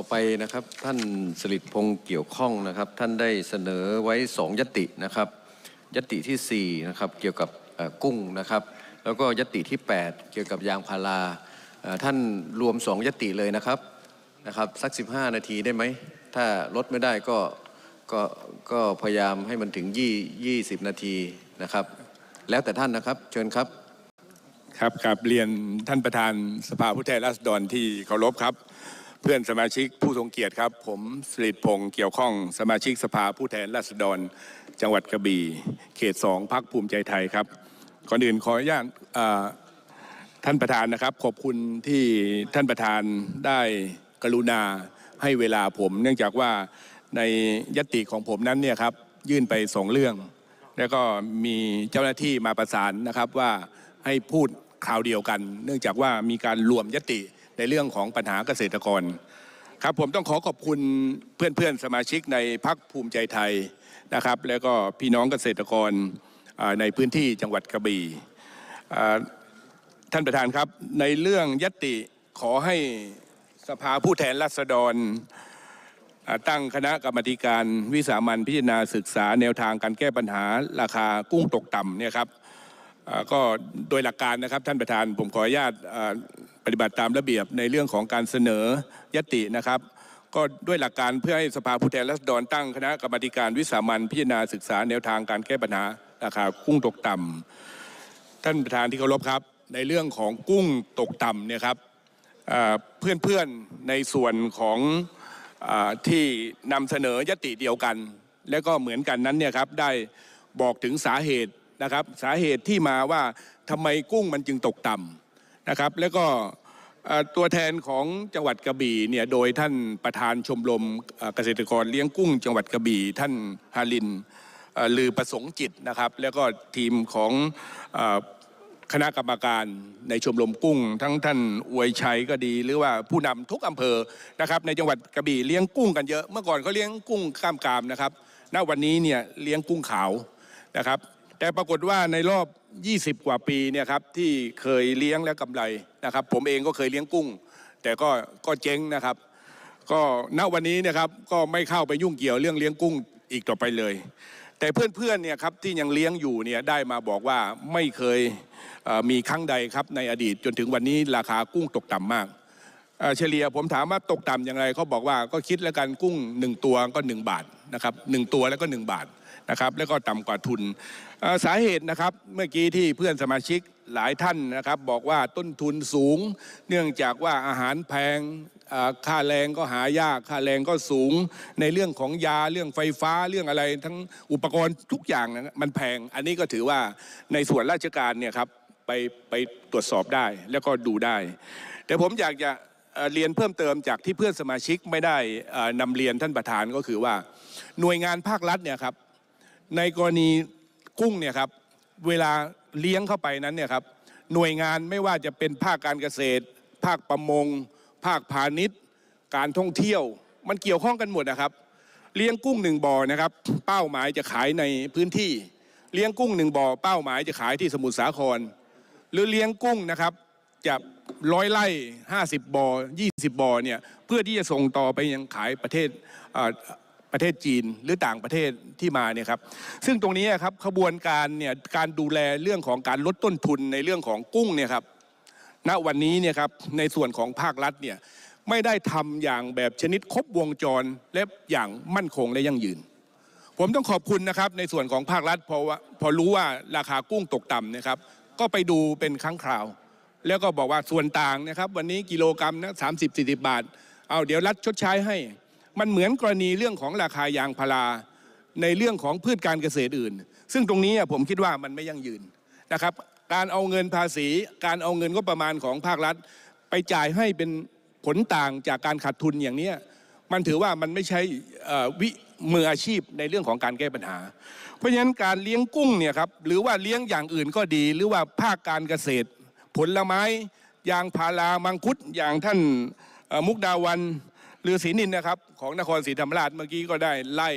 ่อไปนะครับท่านสลิดพงษ์เกี่ยวข้องนะครับท่านได้เสนอไว้สองยตินะครับยติที่4นะครับเกี่ยวกับกุ้งนะครับ แล้วก็ยติที่ 8 เกี่ยวกับยางพาราท่านรวม2ยติเลยนะครับนะครับสัก 15 นาทีได้ไหมถ้าลดไม่ได้ก็ก็ก็พยายามให้มันถึง 20 นาทีนะครับ แล้วแต่ท่านนะครับเชิญครับครับครับเรียนท่านประธานสภาผู้แทนราษฎรที่เคารพครับเพื่อนสมาชิกผู้ทรงเกียรติครับ ผมสิริพงศ์เกี่ยวข้อง สมาชิกสภาผู้แทนราษฎร จังหวัดกระบี่ เขตสองพักภูมิใจไทยครับ ก่อนอื่นขออนุญาตท่านประธานนะครับ ขอบคุณที่ท่านประธานได้กรุณาให้เวลาผมเนื่องจากว่าในยติของผมนั้นเนี่ยครับยื่นไปสองเรื่อง แล้วก็มีเจ้าหน้าที่มาประสานนะครับว่าให้พูดคราวเดียวกัน เนื่องจากว่ามีการรวมยติในเรื่องของปัญหาเกษตรกรครับผมต้องขอขอบคุณเพื่อนๆสมาชิกในพักภูมิใจไทยนะครับ แล้วก็พี่น้องเกษตรกรในพื้นที่จังหวัดกระบี่ท่านประธานครับ ในเรื่องยติขอให้สภาผู้แทนราษฎรตั้งคณะกรรมการ วิสามันพิจารณาศึกษาแนวทางการแก้ปัญหาราคากุ้งตกต่ำเนี่ยครับก็โดยหลักการนะครับ ท่านประธานผมขออนุญาตฏิบัติตามระเบียบในเรื่องของการเสนอยตินะครับ ก็ด้วยหลักการเพื่อให้สภาผู้แทนราษฎรตั้งคณะกรรมการวิสามันพิจารณาศึกษาแนวทางการแก้ปัญหาราคากุ้งตกต่ำ ท่านประธานที่เคารพครับในเรื่องของกุ้งตกต่ำเนี่ยครับเพื่อนๆในส่วนของอที่นำเสนอยติเดียวกัน และก็เหมือนกันนั้นเนี่ยครับได้บอกถึงสาเหตุนะครับ สาเหตุที่มาว่าทำไมกุ้งมันจึงตกต่ำนะครับ แล้วก็ตัวแทนของจังหวัดกระบี่เนี่ยโดยท่านประธานชมรมเกษตรกรเลี้ยงกุ้งจังหวัดกระบี่ ท่านฮารินลือประสงค์จิตนะครับ แล้วก็ทีมของคณะกรรมการ ในชมรมกุ้ง ทั้งท่านอวยชัยก็ดี หรือว่าผู้นำทุกอำเภอนะครับในจังหวัดกระบี่เลี้ยงกุ้งกันเยอะเมื่อก่อนเขาเลี้ยงกุ้งข้ามกามนะครับณวันนี้เนี่ยเลี้ยงกุ้งขาวนะครับแต่ปรากฏว่าในรอบ 20 กว่าปีเนี่ยครับที่เคยเลี้ยงและกำไรนะครับผมเองก็เคยเลี้ยงกุ้ง แต่ก็ก็เจ๊งนะครับ ก็ณวันนี้นะครับก็ไม่เข้าไปยุ่งเกี่ยวเรื่องเลี้ยงกุ้งอีกต่อไปเลย แต่เพื่อนๆเนี่ยครับที่ยังเลี้ยงอยู่เนี่ยได้มาบอกว่าไม่เคยมีครั้งใดครับในอดีตจนถึงวันนี้ราคากุ้งตกต่ำมากเฉลี่ยผมถามว่าตกต่ำอย่างไรเขาบอกว่าก็คิดแล้วกันกุ้ง1 ตัวก็ 1 บาทนะครับหตัวแล้วก็ 1 บาทนะครับแล้วก็ต่ำกว่าทุน สาเหตุนะครับเมื่อกี้ที่เพื่อนสมาชิกหลายท่านนะครับ บอกว่าต้นทุนสูง เนื่องจากว่าอาหารแพงค่าแรงก็หายาก ค่าแรงก็สูงในเรื่องของยาเรื่องไฟฟ้าเรื่องอะไรทั้งอุปกรณ์ทุกอย่างมันแพง อันนี้ก็ถือว่าในส่วนราชการเนี่ยครับไปไปตรวจสอบได้แล้วก็ดูได้ แต่ผมอยากจะเรียนเพิ่มเติมจากที่เพื่อนสมาชิกไม่ได้นำเรียนท่านประธานก็คือว่าหน่วยงานภาครัฐเนี่ยครับในกรณีกุ้งเนี่ยครับเวลาเลี้ยงเข้าไปนั้นเนี่ยครับหน่วยงานไม่ว่าจะเป็นภาคการเกษตร ภาคประมง ภาคพาณิชย์ การท่องเที่ยว มันเกี่ยวข้องกันหมดนะครับ เลี้ยงกุ้งหนึ่งบ่อนะครับ เป้าหมายจะขายในพื้นที่ เลี้ยงกุ้งหนึ่งบ่อเป้าหมายจะขายที่สมุทรสาคร หรือเลี้ยงกุ้งนะครับจะร้อยไร่50บ่อ20บ่อเนี่ยเพื่อที่จะส่งต่อไปยังขายประเทศประเทศจีนหรือต่างประเทศที่มาเนี่ยครับ ซึ่งตรงนี้ครับขบวนการเนี่ยการดูแลเรื่องของการลดต้นทุนในเรื่องของกุ้งเนี่ยครับณวันนี้เนี่ยครับในส่วนของภาครัฐเนี่ยไม่ได้ทำอย่างแบบชนิดครบวงจรและอย่างมั่นคงและยั่งยืนผมต้องขอบคุณนะครับ ในส่วนของภาครัฐพอว่าพอรู้ว่าราคากุ้งตกต่ำนะครับ ก็ไปดูเป็นครั้งคราว แล้วก็บอกว่าส่วนต่างนะครับ วันนี้กิโลกรรัมนะสามสิบสี่สิบบาทเอาเดี๋ยวรัฐชดใช้ให้มันเหมือนกรณีเรื่องของราคายางพาราในเรื่องของพืชการเกษตรอื่น ซึ่งตรงนี้ผมคิดว่ามันไม่ยั่งยืนนะครับการเอาเงินภาษี การเอาเงินก็ประมาณของภาครัฐ ไปจ่ายให้เป็นผลต่างจากการขาดทุนอย่างนี้มันถือว่ามันไม่ใช่วิมืออาชีพในเรื่องของการแก้ปัญหา เพราะฉะนั้นการเลี้ยงกุ้งเนี่ยครับหรือว่าเลี้ยงอย่างอื่นก็ดีหรือว่าภาคการเกษตร ผลไม้ยางพารามังคุด อย่างท่านมุกดาวันฤาษีนินนะครับของนครศรีธรรมราชเมื่อกี้ก็ได้ไล่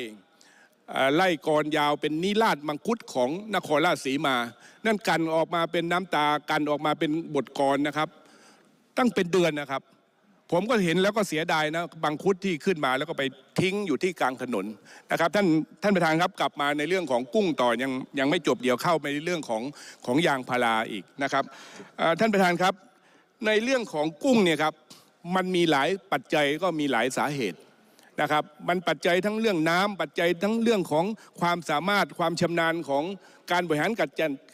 ไล่กรยาวเป็นนิราชมังคุดของนครราชสีมา นั่นกันออกมาเป็นน้ำตากันออกมาเป็นบทกรนะครับ ตั้งเป็นเดือนนะครับ ผมก็เห็นแล้วก็เสียดายนะบางคุดที่ขึ้นมาแล้วก็ไปทิ้งอยู่ที่กลางถนนนะครับ ท่านท่านประธานครับกลับมาในเรื่องของกุ้งต่อยังยังไม่จบเดี๋ยวเข้าไปในเรื่องของของยางพาราอีกนะครับท่านประธานครับในเรื่องของกุ้งเนี่ยครับมันมีหลายปัจจัยก็มีหลายสาเหตุนะครับ มันปัจจัยทั้งเรื่องน้ำปัจจัยทั้งเรื่องของความสามารถความชำนาญของการบริหาร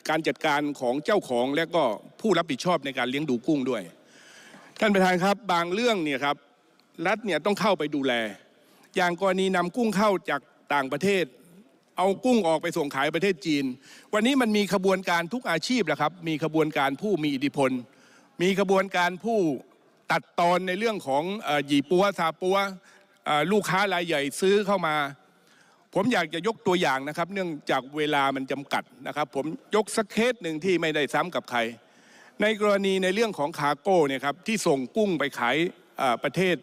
การจัดการของเจ้าของ และก็ผู้รับผิดชอบในการเลี้ยงดูกุ้งด้วยท่านประธานครับบางเรื่องเนี่ยครับรัฐเนี่ยต้องเข้าไปดูแล อย่างกรณีนำกุ้งเข้าจากต่างประเทศ เอากุ้งออกไปส่งขายประเทศจีน วันนี้มันมีขบวนการทุกอาชีพแหละครับ มีขบวนการผู้มีอิทธิพลมีขบวนการผู้ตัดตอนในเรื่องของหยี่ปัวซาปัวลูกค้ารายใหญ่ซื้อเข้ามา ผมอยากจะยกตัวอย่างนะครับเนื่องจากเวลามันจำกัดนะครับ ผมยกสักเคสหนึ่งที่ไม่ได้ซ้ำกับใคร ในกรณีในเรื่องของคาโก้เนี่ยครับที่ส่งกุ้งไปขายประเทศ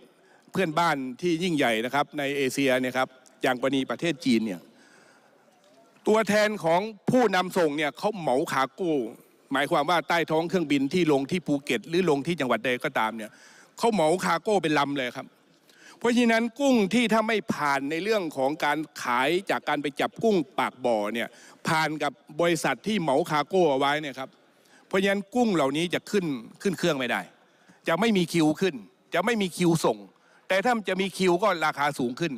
เพื่อนบ้านที่ยิ่งใหญ่นะครับในเอเชียเนี่ยครับอย่างกรณีประเทศจีนเนี่ยตัวแทนของผู้นำส่งเนี่ยเขาเหมาคาโก้หมายความว่าใต้ท้องเครื่องบินที่ลงที่ภูเก็ตหรือลงที่จังหวัดใดก็ตามเนี่ยเขาเหมาคาโก้เป็นลำเลยครับ เพราะฉะนั้นกุ้งที่ถ้าไม่ผ่านในเรื่องของการขายจากการไปจับกุ้งปากบ่อเนี่ยผ่านกับบริษัทที่เหมาคาโก้เอาไว้เนี่ยครับ เพราะฉะนั้นกุ้งเหล่านี้จะขึ้นขึ้นเครื่องไม่ได้ จะไม่มีคิวขึ้น จะไม่มีคิวส่ง แต่ถ้าจะมีคิวก็ราคาสูงขึ้น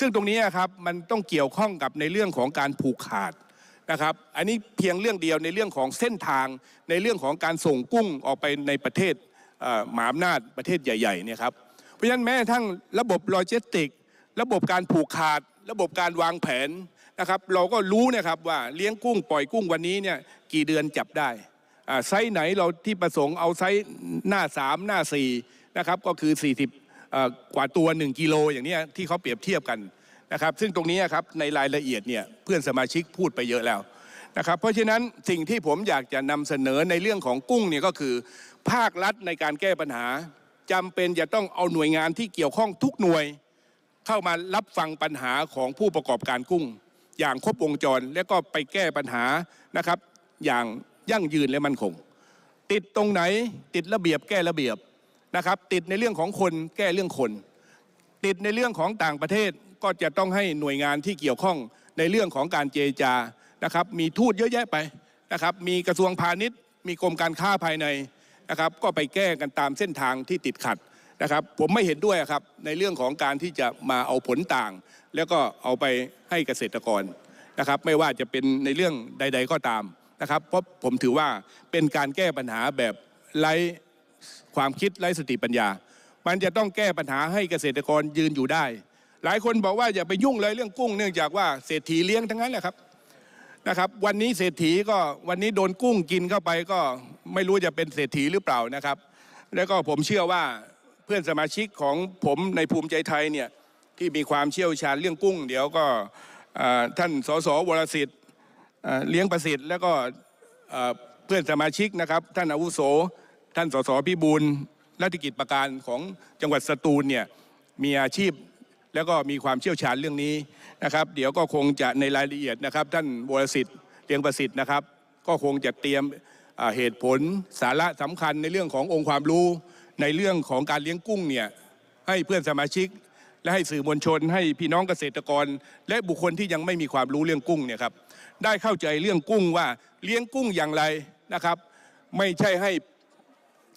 ซึ่งตรงนี้ครับมันต้องเกี่ยวข้องกับในเรื่องของการผูกขาดนะครับ อันนี้เพียงเรื่องเดียวในเรื่องของเส้นทางในเรื่องของการส่งกุ้งออกไปในประเทศหมหาอำนาจประเทศใหญ่ ๆเนี่ยครับ เพราะฉะนั้นแม้ทั้งระบบโลจิสติกระบบการผูกขาด ระบบการวางแผนนะครับเราก็รู้นะครับว่าเลี้ยงกุ้งปล่อยกุ้งวันนี้เนี่ยกี่เดือนจับได้ไซส์ไหนเราที่ประสงค์เอาไซส์หน้า 3 หน้า4นะครับก็คือ40กว่าตัว1กิโลอย่างนี้ที่เขาเปรียบเทียบกันนะครับซึ่งตรงนี้ครับในรายละเอียดเนี่ยเพื่อนสมาชิกพูดไปเยอะแล้วนะครับเพราะฉะนั้นสิ่งที่ผมอยากจะนำเสนอในเรื่องของกุ้งเนี่ยก็คือ ภาครัฐในการแก้ปัญหา จำเป็นจะต้องเอาหน่วยงานที่เกี่ยวข้องทุกหน่วย เข้ามารับฟังปัญหาของผู้ประกอบการกุ้ง อย่างครบวงจรและก็ไปแก้ปัญหานะครับ อย่างยั่งยืนและมั่นคง ติดตรงไหนติดระเบียบแก้ระเบียบนะครับติดในเรื่องของคนแก้เรื่องคน ติดในเรื่องของต่างประเทศก็จะต้องให้หน่วยงานที่เกี่ยวข้องในเรื่องของการเจรจานะครับ มีทูตเยอะแยะไปนะครับมีกระทรวงพาณิชย์ มีกรมการค้าภายในนะครับก็ไปแก้กันตามเส้นทางที่ติดขัดนะครับผมไม่เห็นด้วยครับ ในเรื่องของการที่จะมาเอาผลต่าง แล้วก็เอาไปให้เกษตรกรนะครับไม่ว่าจะเป็นในเรื่องใด ๆก็ตาม นะครับเพราะผมถือว่าเป็นการแก้ปัญหาแบบไร้ความคิดไร้สติปัญญา มันจะต้องแก้ปัญหาให้เกษตรกรยืนอยู่ได้หลายคนบอกว่าอย่าไปยุ่งเลยเรื่องกุ้งเนื่องจากว่าเศรษฐีเลี้ยงทั้งนั้นแหละครับนะครับ วันนี้เศรษฐีก็วันนี้โดนกุ้งกินเข้าไปก็ไม่รู้จะเป็นเศรษฐีหรือเปล่านะครับ แล้วก็ผมเชื่อว่าเพื่อนสมาชิกของผมในภูมิใจไทยเนี่ยที่มีความเชี่ยวชาญเรื่องกุ้ง เดี๋ยวก็ท่านสสวรสิทธิ์เลี้ยงประสิทธิ์แล้วก็เพื่อนสมาชิกนะครับท่านอาวุโส ท่านสสพิบูลรัฐิกิจประการของจังหวัดสตูลเนี่ยมีอาชีพแล้วก็มีความเชี่ยวชาญเรื่องนี้นะครับ เดี๋ยวก็คงจะในรายละเอียดนะครับท่านวรสิทธิ์เลียงประสิทธิ์นะครับ ก็คงจะเตรียมเหตุผลสาระสำคัญในเรื่องขององค์ความรู้ ในเรื่องของการเลี้ยงกุ้งเนี่ยให้เพื่อนสมาชิก และให้สื่อมวลชนให้พี่น้องเกษตรกร และบุคคลที่ยังไม่มีความรู้เรื่องกุ้งเนี่ยครับได้เข้าใจเรื่องกุ้งว่าเลี้ยงกุ้งอย่างไรนะครับ ไม่ใช่ให้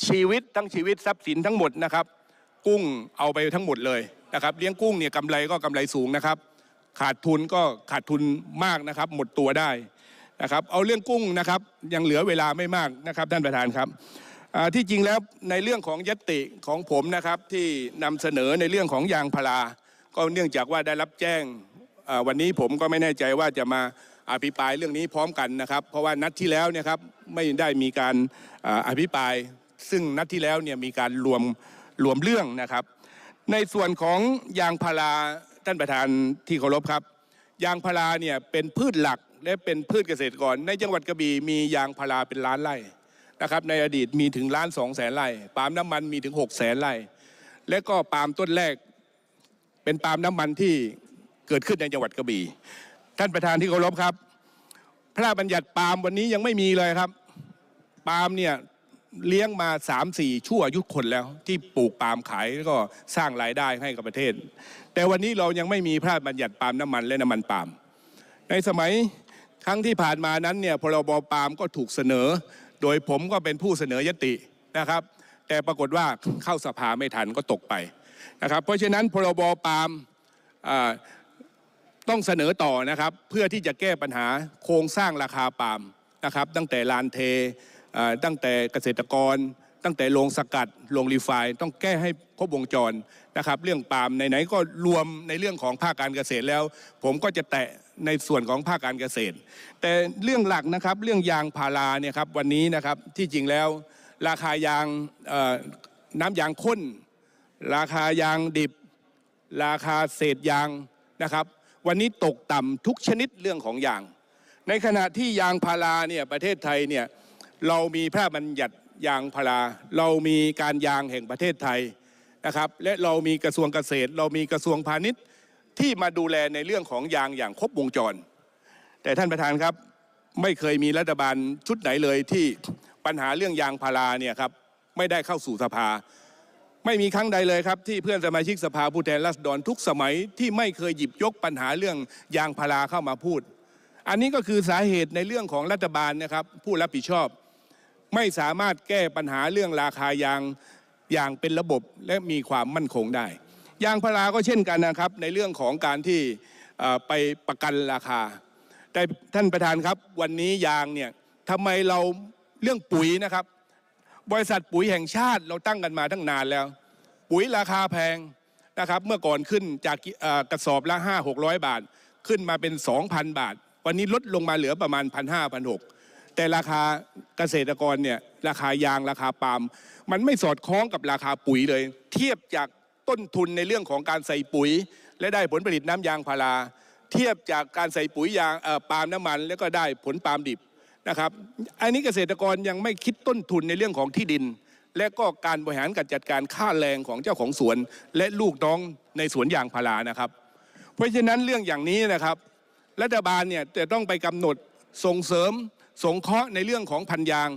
ชีวิต ทั้งชีวิตทรัพย์สินทั้งหมดนะครับ กุ้งเอาไปทั้งหมดเลยนะครับเลี้ยงกุ้งเนี่ยกำไรก็กำไรสูงนะครับ ขาดทุนก็ขาดทุนมากนะครับ หมดตัวได้นะครับ เอาเรื่องกุ้งนะครับ ยังเหลือเวลาไม่มากนะครับท่านประธานครับ ที่จริงแล้วในเรื่องของยติของผมนะครับที่นำเสนอในเรื่องของยางพาราก็เนื่องจากว่าได้รับแจ้งวันนี้ผมก็ไม่แน่ใจว่าจะมาอภิปรายเรื่องนี้พร้อมกันนะครับ เพราะว่านัดที่แล้วเนี่ยครับไม่ได้มีการอภิปราย ซึ่งนัดที่แล้วเนี่ยมีการรวมรวมเรื่องนะครับในส่วนของยางพาราท่านประธานที่เคารพครับ ยางพาราเนี่ยเป็นพืชหลักและเป็นพืชเกษตรกรในจังหวัดกระบี่มียางพาราเป็นล้านไร่นะครับ ในอดีตมีถึงล้านสองแสนไร่ปาล์มน้ำมันมีถึง6กแสนไร่และก็ปาล์มต้นแรกเป็นปาล์มน้ำมันที่เกิดขึ้นในจังหวัดกระบี่ท่านประธานที่เคารพครับ พระราชบัญญัติปาล์มวันนี้ยังไม่มีเลยครับปาล์มเนี่ยเลี้ยงมา 3 4 ชั่วอายุคนแล้วที่ปลูกปาล์มขายแล้วก็สร้างรายได้ให้กับประเทศ แต่วันนี้เรายังไม่มีพระราชบัญญัติปาล์มน้ำมันและน้ำมันปาล์มในสมัยครั้งที่ผ่านมานั้นเนี่ยพรบปาล์มก็ถูกเสนอ โดยผมก็เป็นผู้เสนอยตินะครับ แต่ปรากฏว่าเข้าสภาไม่ทันก็ตกไปนะครับเพราะฉะนั้นพรบปาล์มต้องเสนอต่อนะครับเพื่อที่จะแก้ปัญหาโครงสร้างราคาปาล์มนะครับ ตั้งแต่ลานเทตั้งแต่เกษตรกร ตั้งแต่โรงสกัดโรงรีไฟต้องแก้ให้ครบวงจรนะครับ เรื่องปาล์มไหนๆ ก็รวมในเรื่องของภาคการเกษตรแล้ว ผมก็จะแตะในส่วนของภาคการเกษตร แต่เรื่องหลักนะครับ เรื่องยางพาราเนี่ยครับ วันนี้นะครับ ที่จริงแล้ว ราคายางน้ำยางข้น ราคายางดิบ ราคาเศษยางนะครับ วันนี้ตกต่ำทุกชนิดเรื่องของยาง ในขณะที่ยางพาราเนี่ย ประเทศไทยเนี่ยเรามีพระบัญญัติยางพาราเรามีการยางแห่งประเทศไทยนะครับและเรามีกระทรวงเกษตร เรามีกระทรวงพาณิชย์ที่มาดูแลในเรื่องของยางอย่างครบวงจร แต่ท่านประธานครับ ไม่เคยมีรัฐบาลชุดไหนเลยที่ปัญหาเรื่องยางพาราเนี่ยครับไม่ได้เข้าสู่สภา ไม่มีครั้งใดเลยครับที่เพื่อนสมาชิกสภาผู้แทนราษฎรทุกสมัย ที่ไม่เคยหยิบยกปัญหาเรื่องยางพาราเข้ามาพูด อันนี้ก็คือสาเหตุในเรื่องของรัฐบาลนะครับผู้รับผิดชอบไม่สามารถแก้ปัญหาเรื่องราคายางอย่างเป็นระบบและมีความมั่นคงได้ ยางพาราก็เช่นกันนะครับในเรื่องของการที่ไปประกันราคา แต่ท่านประธานครับ วันนี้ยางเนี่ยทำไมเราเรื่องปุ๋ยนะครับ บริษัทปุ๋ยแห่งชาติเราตั้งกันมาตั้งนานแล้ว ปุ๋ยราคาแพงนะครับเมื่อก่อนขึ้นจากกระสอบละ5 600 บาทขึ้นมาเป็น 2,000 บาทวันนี้ลดลงมาเหลือประมาณ1 5 0 0 1 6แต่ราคาเกษตรกรเนี่ยราคายางราคาปาล์มมันไม่สอดคล้องกับราคาปุ๋ยเลย เทียบจากต้นทุนในเรื่องของการใส่ปุ๋ย และได้ผลผลิตน้ำยางพาราเทียบจากการใส่ปุ๋ยยางปาล์มน้ำมัน แล้วก็ได้ผลปาล์มดิบนะครับอันนี้เกษตรกรยังไม่คิดต้นทุนในเรื่องของที่ดิน และก็การบริหารการจัดการค่าแรงของเจ้าของสวน และลูกน้องในสวนยางพารานะครับเพราะฉะนั้นเรื่องอย่างนี้นะครับรัฐบาลเนี่ยจะต้องไปกำหนดส่งเสริมสงเคราะห์ในเรื่องของพันยาง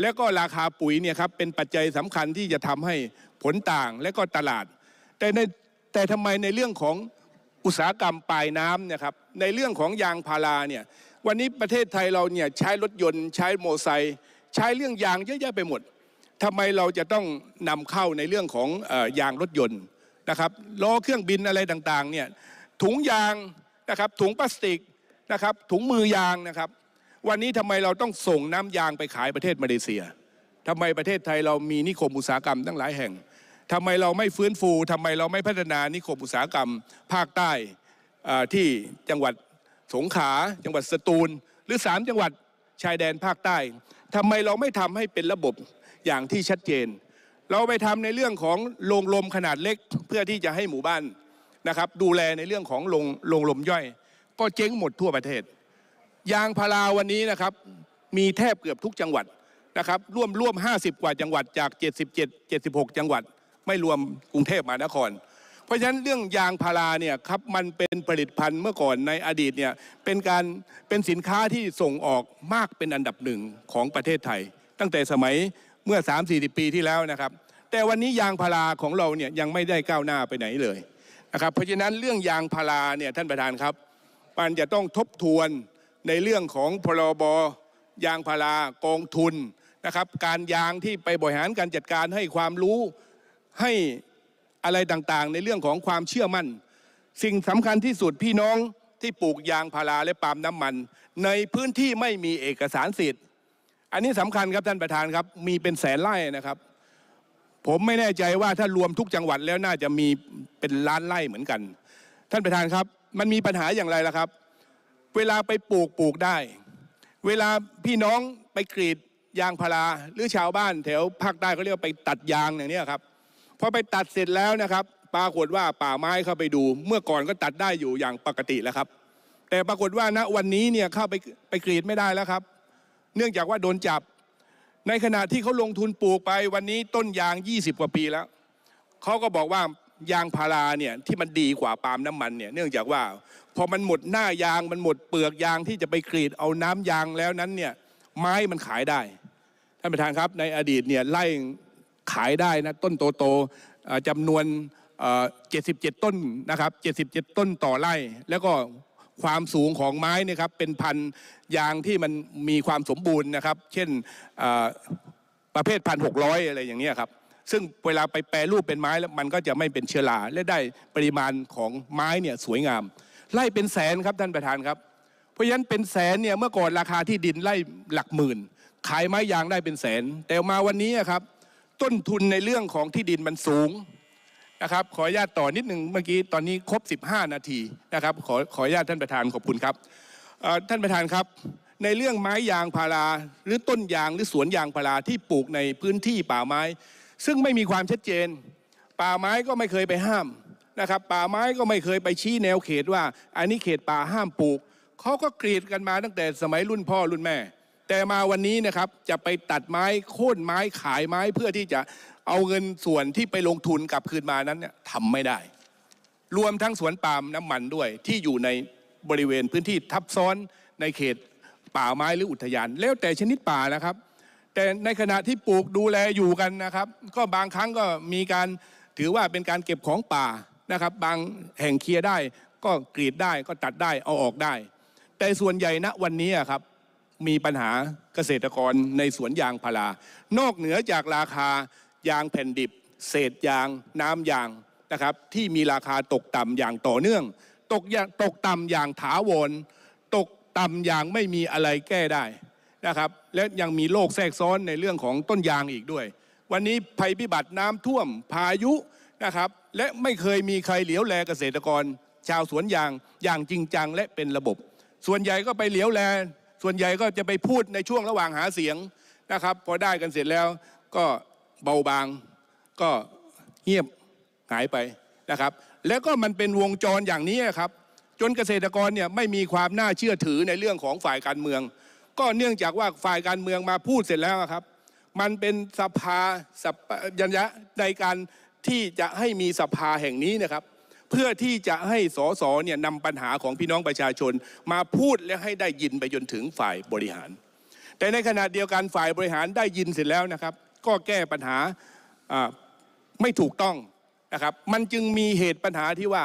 และก็ราคาปุ๋ยเนี่ยครับเป็นปัจจัยสำคัญที่จะทำให้ผลต่างและก็ตลาด แต่ในแต่ทำไมในเรื่องของอุตสาหกรรมปลายน้ำเนี่ยครับในเรื่องของยางพาราเนี่ยวันนี้ประเทศไทยเราเนี่ยใช้รถยนต์ ใช้โมไซค์ใช้เรื่องยางเยอะแยะไปหมด ทำไมเราจะต้องนำเข้าในเรื่องของยางรถยนต์นะครับล้อเครื่องบินอะไรต่างๆเนี่ยถุงยางนะครับ ถุงพลาสติกนะครับ ถุงมือยางนะครับวันนี้ทำไมเราต้องส่งน้ำยางไปขายประเทศมาเลเซีย ทำไมประเทศไทยเรามีนิคมอุตสาหกรรมตั้งหลายแห่ง ทำไมเราไม่ฟื้นฟูทำไมเราไม่พัฒนานิคมอุตสาหกรรม ภาคใต้ที่จังหวัดสงขลา จังหวัดสตูล หรือ3จังหวัดชายแดนภาคใต้ ทำไมเราไม่ทำให้เป็นระบบอย่างที่ชัดเจน เราไปทำในเรื่องของโรงลมขนาดเล็กเพื่อที่จะให้หมู่บ้านนะครับดูแลในเรื่องของโรงโรงลมย่อย ก็เจ๊งหมดทั่วประเทศยางพาราวันนี้นะครับ มีแทบเกือบทุกจังหวัดนะครับร่วมร่วม 50 กว่าจังหวัดจาก 77 76 จังหวัด ไม่รวมกรุงเทพมหานคร เพราะฉะนั้นเรื่องยางพาราเนี่ยครับมันเป็นผลิตภัณฑ์เมื่อก่อนในอดีตเนี่ยเป็นการเป็นสินค้าที่ส่งออกมากเป็นอันดับหนึ่งของประเทศไทย ตั้งแต่สมัยเมื่อ 3 4บปีที่แล้วนะครับ แต่วันนี้ยางพาราของเราเนี่ยยังไม่ได้ก้าวหน้าไปไหนเลยนะครับเพราะฉะนั้นเรื่องยางพาราเนี่ยท่านประธานครับ มันจะต้องทบทวนในเรื่องของพรบยางพารากองทุนนะครับ การยางที่ไปบริหารการจัดการให้ความรู้ให้อะไรต่างๆ ในเรื่องของความเชื่อมั่น สิ่งสำคัญที่สุดพี่น้องที่ปลูกยางพาราและปาล์มน้ำมัน ในพื้นที่ไม่มีเอกสารสิทธิ์ อันนี้สำคัญครับท่านประธานครับมีเป็นแสนไร่นะครับ ผมไม่แน่ใจว่าถ้ารวมทุกจังหวัดแล้วน่าจะมีเป็นล้านไร่เหมือนกัน ท่านประธานครับ มันมีปัญหาอย่างไรล่ะครับเวลาไปปลูกปลูกได้ เวลาพี่น้องไปกรีดยางพาราหรือชาวบ้านแถว ภาคใต้เขาเรียกว่าไปตัดยางอย่างนี้ครับพอไปตัดเสร็จแล้วนะครับ ปรากฏว่าป่าไม้เข้าไปดูเมื่อก่อนก็ตัดได้อยู่อย่างปกติแล้วครับ แต่ปรากฏว่าณวันนี้เนี่ยเข้าไปไปกรีดไม่ได้แล้วครับ เนื่องจากว่าโดนจับ ในขณะที่เขาลงทุนปลูกไปวันนี้ต้นยาง20กว่าปีแล้วเขาก็บอกว่ายางพาราเนี่ยที่มันดีกว่า ปาล์มน้ำมันเนี่ยเนื่องจากว่า พอมันหมดหน้ายางมันหมดเปลือกยางที่จะไปกรีดเอาน้ำยาง แล้วนั้นเนี่ยไม้มันขายได้ท่านประธานครับในอดีตเนี่ยไล่ขายได้นะต้นโตโตจำนวนเเจจ็ดสิบ็ดต้นนะครับเเจจ็ดสิบ็ดต้นต่อไร่แล้วก็ความสูงของไม้นี่ครับเป็นพันยางที่มันมีความสมบูรณ์นะครับ เช่นประเภทพันหกร้อยอะไรอย่างเงี้ยครับซึ่งเวลาไปแปรรูปเป็นไม้แล้วมันก็จะไม่เป็นเชื้อราและได้ปริมาณของไม้เนี่ยสวยงามไล่เป็นแสนครับท่านประธานครับ เพราะฉะนั้นเป็นแสนเนี่ยเมื่อก่อนราคาที่ดินไล่หลักหมื่น ขายไม้ยางได้เป็นแสน แต่มาวันนี้ครับต้นทุนในเรื่องของที่ดินมันสูงนะครับขออนุญาตต่อนิดหนึ่งเมื่อกี้ ตอนนี้ครบ 15 นาทีนะครับขอขออนุญาตท่านประธานขอบคุณครับท่านประธานครับ ในเรื่องไม้ยางพาราหรือต้นยางหรือสวนยางพาราที่ปลูกในพื้นที่ป่าไม้ซึ่งไม่มีความชัดเจน ป่าไม้ก็ไม่เคยไปห้ามนะครับ ป่าไม้ก็ไม่เคยไปชี้แนวเขตว่า อันนี้เขตป่าห้ามปลูกเขาก็กรีดกันมาตั้งแต่สมัยรุ่นพ่อรุ่นแม่ แต่มาวันนี้นะครับจะไปตัดไม้โค่นไม้ขายไม้เพื่อที่จะเอาเงินส่วนที่ไปลงทุนกลับคืนมานั้นเนี่ยทำไม่ได้ รวมทั้งสวนปาล์มน้ำมันด้วยที่อยู่ในบริเวณพื้นที่ทับซ้อนในเขตป่าไม้หรืออุทยาน แล้วแต่ชนิดป่านะครับแต่ในขณะที่ปลูกดูแลอยู่กันนะครับ ก็บางครั้งก็มีการถือว่าเป็นการเก็บของป่านะครับบางแห่งเคลียร์ได้ก็กรีดได้ก็ตัดได้เอาออกได้ แต่ส่วนใหญ่ณวันนี้ครับมีปัญหาเกษตรกรในสวนยางพารานอกเหนือจากราคายางแผ่นดิบ เศษยางน้ำยางนะครับที่มีราคาตกต่ำอย่างต่อเนื่อง ตกตกต่ำอย่างถาวรตกต่ำอย่างไม่มีอะไรแก้ได้นะครับและยังมีโรคแทรกซ้อนในเรื่องของต้นยางอีกด้วย วันนี้ภัยพิบัติน้ำท่วมพายุนะครับและไม่เคยมีใครเหลียวแลเกษตรกร ชาวสวนยางอย่างจริงจังและเป็นระบบ ส่วนใหญ่ก็ไปเหลียวแล ส่วนใหญ่ก็จะไปพูดในช่วงระหว่างหาเสียงนะครับพอได้กันเสร็จแล้วก็เบาบาง ก็เงียบหายไปนะครับแล้วก็มันเป็นวงจรอย่างนี้ครับจนเกษตรกรเนี่ยไม่มีความน่าเชื่อถือในเรื่องของฝ่ายการเมืองก็เนื่องจากว่าฝ่ายการเมืองมาพูดเสร็จแล้วครับ มันเป็นสภาสัยัญญะในการที่จะให้มีสภาแห่งนี้นะครับ เพื่อที่จะให้สสเนี่ยนำปัญหาของพี่น้องประชาชน มาพูดและให้ได้ยินไปจนถึงฝ่ายบริหาร แต่ในขณะเดียวกันฝ่ายบริหารได้ยินเสร็จแล้วนะครับ ก็แก้ปัญหาไม่ถูกต้องนะครับมันจึงมีเหตุปัญหาที่ว่า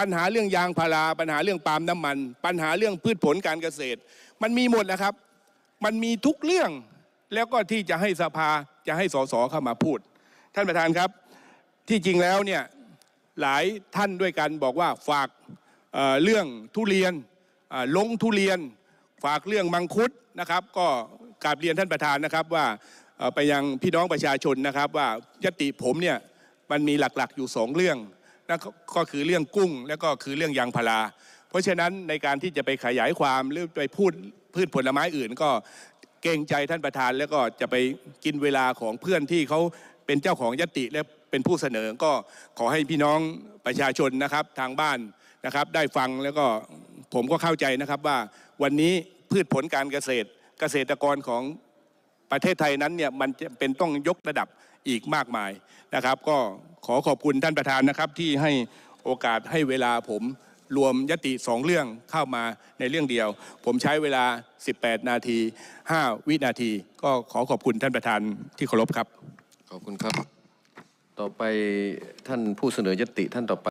ปัญหาเรื่องยางพาราปัญหาเรื่องปาล์มน้ำมัน ปัญหาเรื่องพืชผลการเกษตร มันมีหมดนะครับ มันมีทุกเรื่องแล้วก็ที่จะให้สภาจะให้สสเข้ามาพูด ท่านประธานครับ ที่จริงแล้วเนี่ยหลายท่านด้วยกันบอกว่าฝากเเรื่องทุเรียน ลงทุเรียน ฝากเรื่องมังคุดนะครับ ก็กราบเรียนท่านประธานนะครับว่าไปยังพี่น้องประชาชนนะครับ ว่ายติผมเนี่ยมันมีหลักๆอยู่สองเรื่องนั่นก็คือเรื่องกุ้งและก็คือเรื่องยางพาราเพราะฉะนั้นในการที่จะไปขยายความหรือไปพูดพืชผลไม้อื่น ก็เกรงใจท่านประธาน แล้วก็จะไปกินเวลาของเพื่อนที่เขาเป็นเจ้าของยติและเป็นผู้เสนอก็ขอให้พี่น้องประชาชนนะครับทางบ้านนะครับ ได้ฟังแล้วก็ผมก็เข้าใจนะครับว่าวันนี้พืชผลการเกษตร เกษตรกรของประเทศไทยนั้นเนี่ยมันจะเป็นต้องยกระดับอีกมากมายนะครับ ก็ขอขอบคุณท่านประธานนะครับ ที่ให้โอกาสให้เวลาผมรวมยติสองเรื่องเข้ามาในเรื่องเดียว ผมใช้เวลา 18 นาที 5 วินาที ก็ขอขอบคุณท่านประธานที่เคารพครับ ขอบคุณครับ ต่อไปท่านผู้เสนอยติท่านต่อไป